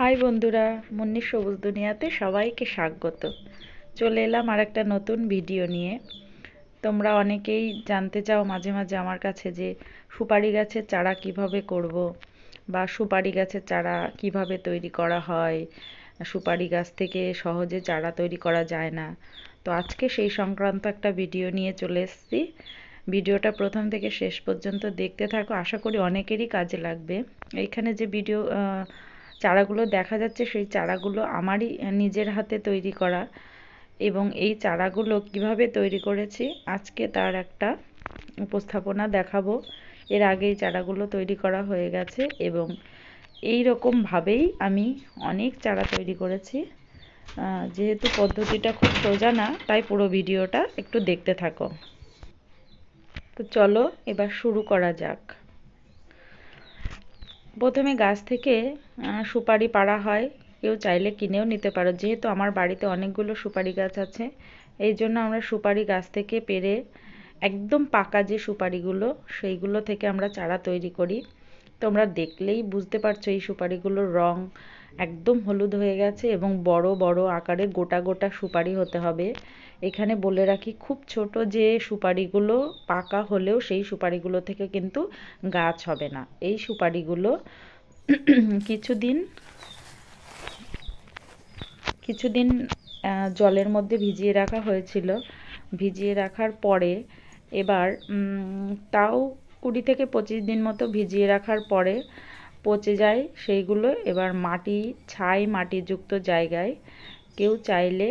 high বন্ধুরা মুন্নি সবুজ দুনিয়াতে সবাইকে স্বাগত চলে এলাম আর একটা নতুন ভিডিও নিয়ে তোমরা অনেকেই জানতে চাও মাঝে মাঝে আমার কাছে যে সুপারি গাছের চারা কিভাবে করব বা সুপারি গাছের চারা কিভাবে তৈরি করা হয় সুপারি গাছ থেকে সহজে চারা তৈরি করা যায় না তো আজকে সেই সংক্রান্ত একটা ভিডিও নিয়ে চলে এসেছি ভিডিওটা প্রথম থেকে শেষ পর্যন্ত দেখতে থাকো আশা করি অনেকেরই কাজে লাগবে এইখানে যে ভিডিও চারাগুলো দেখা যাচ্ছে সেই চারাগুলো আমারই নিজের হাতে তৈরি করা এবং এই চারাগুলো কিভাবে তৈরি করেছি আজকে তার একটা উপস্থাপনা দেখাবো এর আগেই চারাগুলো তৈরি করা হয়ে গেছে এবং এই রকমভাবেই আমি অনেক চারা তৈরি করেছি যেহেতু পদ্ধতিটা খুব সোজা না তাই পুরো ভিডিওটা একটু দেখতে থাকো তো চলো এবার শুরু করা যাক প্রথমে গাছ থেকে সুপারি পাড়া হয় কেউ চাইলে কিনেও নিতে পারো যেহেতু আমার বাড়িতে অনেকগুলো সুপারি গাছ আছে এই জন্য আমরা সুপারি গাছ থেকে পেরে একদম পাকা যে সুপারিগুলো সেইগুলো থেকে আমরা চারা তৈরি করি তোমরা দেখলেই বুঝতে পারছো এই সুপারিগুলোর রং একদম হলুদ হয়ে গেছে এবং বড় বড় আকারে গোটা গোটা সুপারি হতে হবে এখানে বলে রাখি খুব ছোট যে সুপারিগুলো পাকা হলেও সেই সুপারিগুলো থেকে কিন্তু গাছ হবে না এই সুপারিগুলো কিছুদিন কিছুদিন জলের মধ্যে ভিজিয়ে রাখা হয়েছিল ভিজিয়ে রাখার পরে এবার তাও কুড়ি থেকে পঁচিশ দিন মতো ভিজিয়ে রাখার পরে পচে যায় সেইগুলো এবার মাটি ছাই মাটিযুক্ত জায়গায় কেউ চাইলে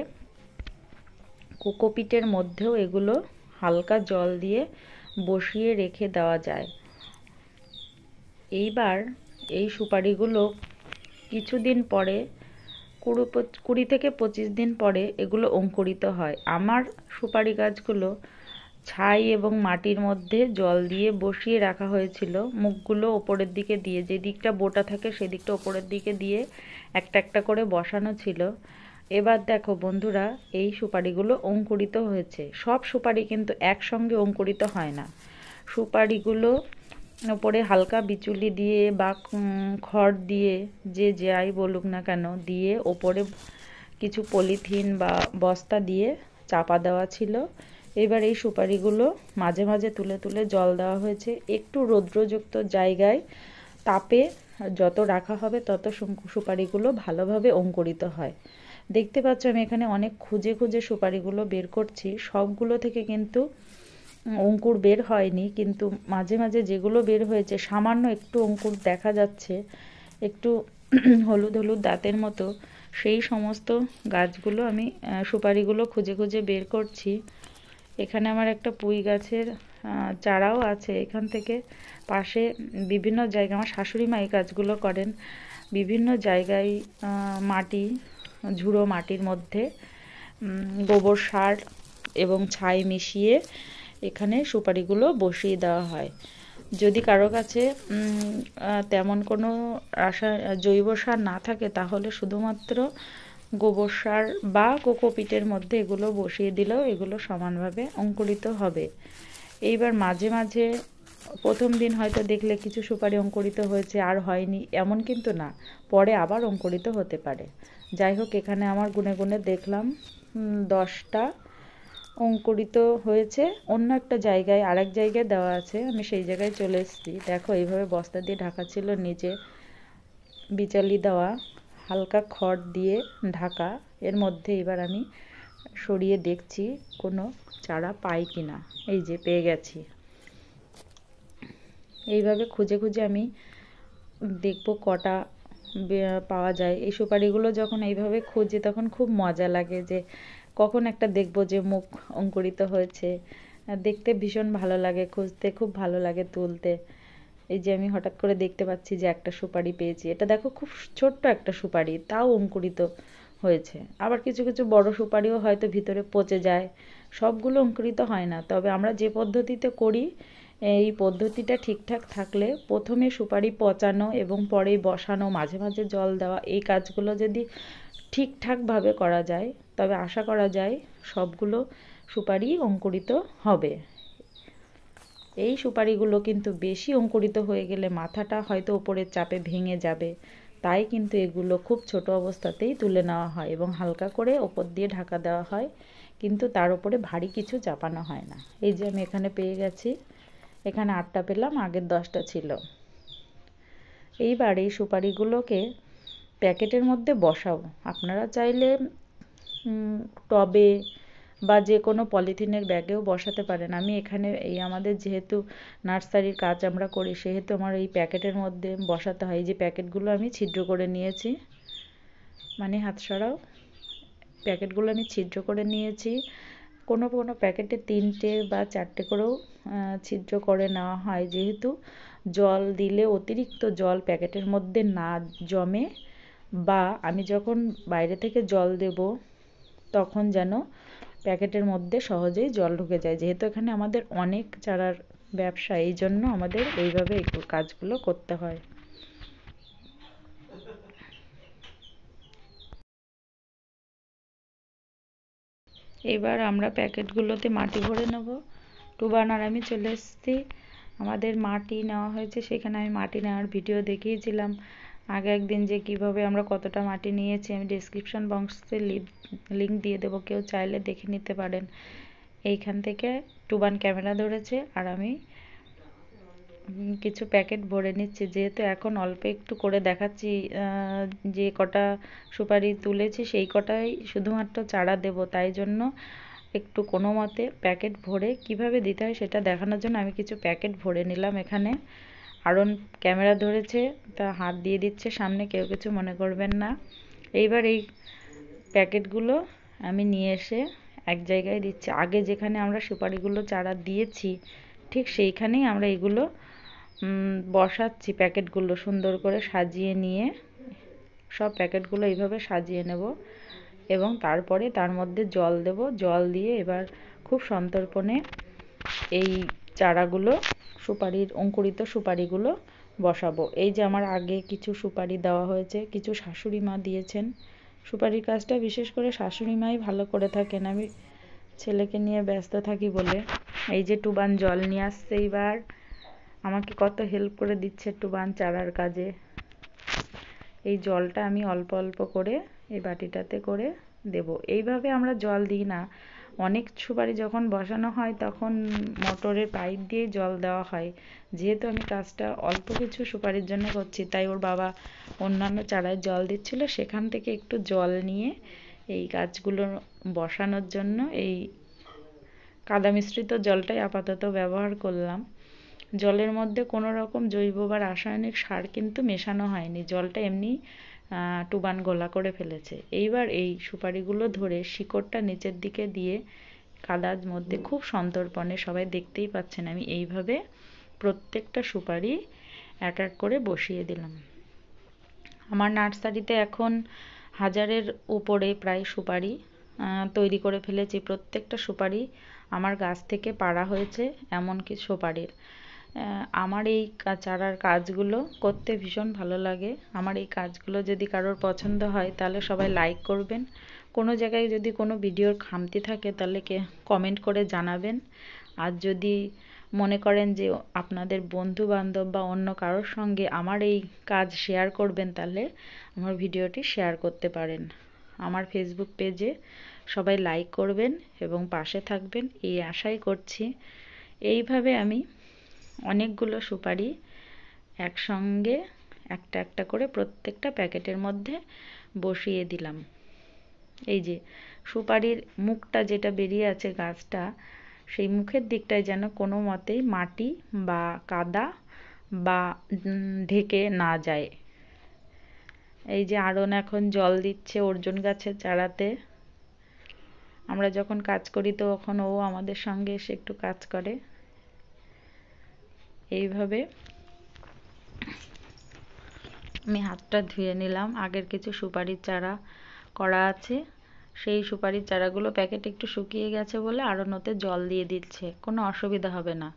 কোকোপিটের মধ্যেও এগুলো হালকা জল দিয়ে বসিয়ে রেখে দেওয়া যায় এইবার এই সুপারিগুলো কিছুদিন পরে কুড়ো কুড়ি থেকে পঁচিশ দিন পরে এগুলো অঙ্কুরিত হয় আমার সুপারি গাছগুলো ছাই এবং মাটির মধ্যে জল দিয়ে বসিয়ে রাখা হয়েছিল মুখগুলো ওপরের দিকে দিয়ে যে দিকটা বোটা থাকে সেদিকটা ওপরের দিকে দিয়ে একটা একটা করে বসানো ছিল এবার দেখো বন্ধুরা এই সুপারিগুলো অঙ্কুরিত হয়েছে সব সুপারি কিন্তু একসঙ্গে অঙ্কুরিত হয় না সুপারিগুলো ওপরে হালকা বিচুলি দিয়ে বা খড় দিয়ে যে যাই বলুক না কেন দিয়ে ওপরে কিছু পলিথিন বা বস্তা দিয়ে চাপা দেওয়া ছিল এবার এই সুপারিগুলো মাঝে মাঝে তুলে তুলে জল দেওয়া হয়েছে একটু রৌদ্রযুক্ত জায়গায় তাপে যত রাখা হবে তত সুপারিগুলো ভালোভাবে অঙ্কুরিত হয় দেখতে পাচ্ছ আমি এখানে অনেক খুঁজে খুঁজে সুপারিগুলো বের করছি সবগুলো থেকে কিন্তু অঙ্কুর বের হয়নি কিন্তু মাঝে মাঝে যেগুলো বের হয়েছে সামান্য একটু অঙ্কুর দেখা যাচ্ছে একটু হলুদ হলুদ দাঁতের মতো সেই সমস্ত গাছগুলো আমি সুপারিগুলো খুঁজে খুঁজে বের করছি এখানে আমার একটা পুঁই গাছের চারাও আছে এখান থেকে পাশে বিভিন্ন জায়গায় আমার শাশুড়ি মা এই কাজগুলো করেন বিভিন্ন জায়গায় মাটি ঝুড়ো মাটির মধ্যে গোবর সার এবং ছাই মিশিয়ে এখানে সুপারিগুলো বসিয়ে দেওয়া হয় যদি কারো কাছে তেমন কোনো রাসায় জৈব সার না থাকে তাহলে শুধুমাত্র গোবর সার বা কোকোপিটের মধ্যে এগুলো বসিয়ে দিলেও এগুলো সমানভাবে অঙ্কুরিত হবে এইবার মাঝে মাঝে প্রথম দিন হয়তো দেখলে কিছু সুপারি অঙ্কুরিত হয়েছে আর হয়নি এমন কিন্তু না পরে আবার অঙ্কুরিত হতে পারে যাই হোক এখানে আমার গুনে গুনে দেখলাম দশটা অঙ্কুরিত হয়েছে অন্য একটা জায়গায় আরেক জায়গায় দেওয়া আছে আমি সেই জায়গায় চলে এসেছি দেখো এইভাবে বস্তা দিয়ে ঢাকা ছিল নিচে বিচালি দেওয়া হালকা খড় দিয়ে ঢাকা এর মধ্যে এবার আমি সরিয়ে দেখছি কোনো চারা পাই কি না এই যে পেয়ে গেছি এইভাবে খুঁজে খুঁজে আমি দেখব কটা পাওয়া যায় এই সুপারিগুলো যখন এইভাবে খুঁজি তখন খুব মজা লাগে যে কখন একটা দেখব যে মুখ অঙ্কুরিত হয়েছে দেখতে ভীষণ ভালো লাগে খুঁজতে খুব ভালো লাগে তুলতে এই যে আমি হঠাৎ করে দেখতে পাচ্ছি যে একটা সুপারি পেয়েছি এটা দেখো খুব ছোট্ট একটা সুপারি তাও অঙ্কুরিত হয়েছে আবার কিছু কিছু বড় সুপারিও হয়তো ভিতরে পচে যায় সবগুলো অঙ্কুরিত হয় না তবে আমরা যে পদ্ধতিতে করি এই পদ্ধতিটা ঠিকঠাক থাকলে প্রথমে সুপারি পচানো এবং পরে বসানো মাঝে মাঝে জল দেওয়া এই কাজগুলো যদি ঠিকঠাকভাবে করা যায় তবে আশা করা যায় সবগুলো সুপারি অঙ্কুরিত হবে এই সুপারিগুলো কিন্তু বেশি অঙ্কুরিত হয়ে গেলে মাথাটা হয়তো ওপরের চাপে ভেঙে যাবে তাই কিন্তু এগুলো খুব ছোট অবস্থাতেই তুলে নেওয়া হয় এবং হালকা করে ওপর দিয়ে ঢাকা দেওয়া হয় কিন্তু তার উপরে ভারী কিছু চাপানো হয় না এই যে আমি এখানে পেয়ে গেছি এখানে আটটা পেলাম আগের দশটা ছিল এইবার এই সুপারিগুলোকে প্যাকেটের মধ্যে বসাবো আপনারা চাইলে টবে বা যে কোনো পলিথিনের ব্যাগেও বসাতে পারেন আমি এখানে এই আমাদের যেহেতু নার্সারির কাজ আমরা করি সেহেতু আমার এই প্যাকেটের মধ্যে বসাতে হয় যে প্যাকেটগুলো আমি ছিদ্র করে নিয়েছি মানে হাত সরাও প্যাকেটগুলো আমি ছিদ্র করে নিয়েছি কোনো কোনো প্যাকেটে তিনটে বা চারটে করেও ছিদ্র করে নেওয়া হয় যেহেতু জল দিলে অতিরিক্ত জল প্যাকেটের মধ্যে না জমে বা আমি যখন বাইরে থেকে জল দেব তখন যেন প্যাকেটের মধ্যে সহজেই জল ঢুকে যায় যেহেতু এখানে আমাদের অনেক চারার ব্যবসা এই জন্য আমাদের এইভাবে এই কাজগুলো করতে হয় এবার আমরা প্যাকেটগুলোতে মাটি ভরে নেব টুবানার আমি চলে এসেছি আমাদের মাটি নেওয়া হয়েছে সেখানে আমি মাটি নেওয়ার ভিডিও দেখিয়েছিলাম আগে একদিন যে কিভাবে আমরা কতটা মাটি নিয়েছি আমি ডিসক্রিপশান বক্সে লিঙ্ক দিয়ে দেবো কেউ চাইলে দেখে নিতে পারেন এইখান থেকে টুবান ক্যামেরা ধরেছে আর আমি কিছু প্যাকেট ভরে নিচ্ছি যেহেতু এখন অল্প একটু করে দেখাচ্ছি যে কটা সুপারি তুলেছি সেই কটাই শুধুমাত্র চারা দেব তাই জন্য একটু কোনো মতে প্যাকেট ভরে কিভাবে দিতে হয় সেটা দেখানোর জন্য আমি কিছু প্যাকেট ভরে নিলাম এখানে কারণ ক্যামেরা ধরেছে তা হাত দিয়ে দিচ্ছে সামনে কেউ কিছু মনে করবেন না এইবার এই প্যাকেটগুলো আমি নিয়ে এসে এক জায়গায় দিচ্ছি আগে যেখানে আমরা সুপারিগুলো চারা দিয়েছি ঠিক সেইখানেই আমরা এগুলো বসাচ্ছি প্যাকেটগুলো সুন্দর করে সাজিয়ে নিয়ে সব প্যাকেটগুলো এইভাবে সাজিয়ে নেব এবং তারপরে তার মধ্যে জল দেব জল দিয়ে এবার খুব সন্তর্পণে এই চারাগুলো সুপারির অঙ্কুরিত সুপারিগুলো বসাবো এই যে আমার আগে কিছু সুপারি দেওয়া হয়েছে কিছু শাশুড়ি মা দিয়েছেন সুপারির কাজটা বিশেষ করে শাশুড়ি মাই ভালো করে থাকেন আমি ছেলেকে নিয়ে ব্যস্ত থাকি বলে এই যে টুবান জল নিয়ে আসছে এইবার আমাকে কত হেল্প করে দিচ্ছে টুবান চারার কাজে এই জলটা আমি অল্প অল্প করে এই বাটিটাতে করে দেব এইভাবে আমরা জল দিই না অনেক সুপারি যখন বসানো হয় তখন মোটরের পাইপ দিয়ে জল দেওয়া হয় যেহেতু আমি কাজটা অল্প কিছু সুপারির জন্য করছি তাই ওর বাবা অন্যান্য চারায় জল দিচ্ছিল সেখান থেকে একটু জল নিয়ে এই গাছগুলো বসানোর জন্য এই কাদা মিশ্রিত জলটাই আপাতত ব্যবহার করলাম জলের মধ্যে কোনো রকম জৈব বা রাসায়নিক সার কিন্তু মেশানো হয়নি জলটা এমনি টুবান গোলা করে ফেলেছে এইবার এই সুপারিগুলো ধরে শিকড়টা নিচের দিকে দিয়ে কাদার মধ্যে খুব সন্তর্পণে সবাই দেখতেই পাচ্ছেন আমি এইভাবে প্রত্যেকটা সুপারি এক এক করে বসিয়ে দিলাম আমার নার্সারিতে এখন হাজারের উপরে প্রায় সুপারি তৈরি করে ফেলেছি প্রত্যেকটা সুপারি আমার গাছ থেকে পাড়া হয়েছে এমনকি সুপারির আমার এই চারার কাজগুলো করতে ভীষণ ভালো লাগে আমার এই কাজগুলো যদি কারোর পছন্দ হয় তাহলে সবাই লাইক করবেন কোনো জায়গায় যদি কোনো ভিডিওর খামতি থাকে তাহলে কে কমেন্ট করে জানাবেন আর যদি মনে করেন যে আপনাদের বন্ধু বান্ধব বা অন্য কারোর সঙ্গে আমার এই কাজ শেয়ার করবেন তাহলে আমার ভিডিওটি শেয়ার করতে পারেন আমার ফেসবুক পেজে সবাই লাইক করবেন এবং পাশে থাকবেন এই আশাই করছি এইভাবে আমি অনেকগুলো সুপারি একসঙ্গে একটা একটা করে প্রত্যেকটা প্যাকেটের মধ্যে বসিয়ে দিলাম এই যে সুপারির মুখটা যেটা বেরিয়ে আছে গাছটা সেই মুখের দিকটায় যেন কোনো মতেই মাটি বা কাদা বা ঢেকে না যায় এই যে আরন এখন জল দিচ্ছে অর্জুন গাছের চারাতে আমরা যখন কাজ করি তখন ও আমাদের সঙ্গে এসে একটু কাজ করে এইভাবে আমি হাতটা ধুয়ে নিলাম আগের কিছু সুপারির চারা করা আছে সেই সুপারির চারাগুলো প্যাকেট একটু শুকিয়ে গেছে বলে আড়নোতে জল দিয়ে দিচ্ছে কোনো অসুবিধা হবে না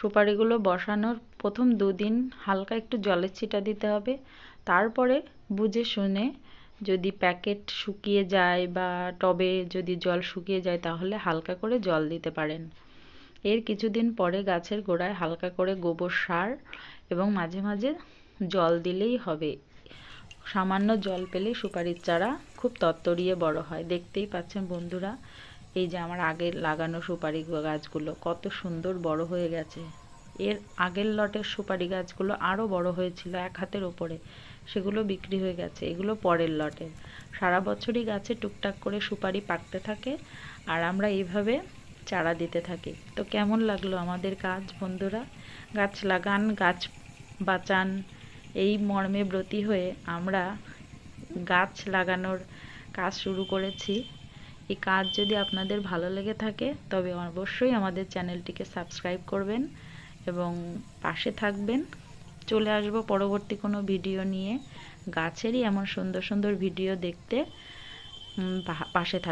সুপারিগুলো বসানোর প্রথম দুদিন হালকা একটু জলের ছিটা দিতে হবে তারপরে বুঝে শুনে যদি প্যাকেট শুকিয়ে যায় বা টবে যদি জল শুকিয়ে যায় তাহলে হালকা করে জল দিতে পারেন এর কিছুদিন পরে গাছের গোড়ায় হালকা করে গোবর সার এবং মাঝে মাঝে জল দিলেই হবে সামান্য জল পেলে সুপারির চারা খুব তত্তরিয়ে বড় হয় দেখতেই পাচ্ছেন বন্ধুরা এই যে আমার আগের লাগানো সুপারি গাছগুলো কত সুন্দর বড় হয়ে গেছে এর আগের লটের সুপারি গাছগুলো আরও বড় হয়েছিল এক হাতের ওপরে সেগুলো বিক্রি হয়ে গেছে এগুলো পরের লটের সারা বছরই গাছে টুকটাক করে সুপারি পাকতে থাকে আর আমরা এইভাবে চারা দিতে থাকি তো কেমন লাগলো আমাদের কাজ বন্ধুরা গাছ লাগান গাছ বাঁচান এই মর্মে ব্রতী হয়ে আমরা গাছ লাগানোর কাজ শুরু করেছি এই কাজ যদি আপনাদের ভালো লেগে থাকে তবে অবশ্যই আমাদের চ্যানেলটিকে সাবস্ক্রাইব করবেন এবং পাশে থাকবেন চলে আসব পরবর্তী কোনো ভিডিও নিয়ে গাছেরই এমন সুন্দর সুন্দর ভিডিও দেখতে পাশে থাক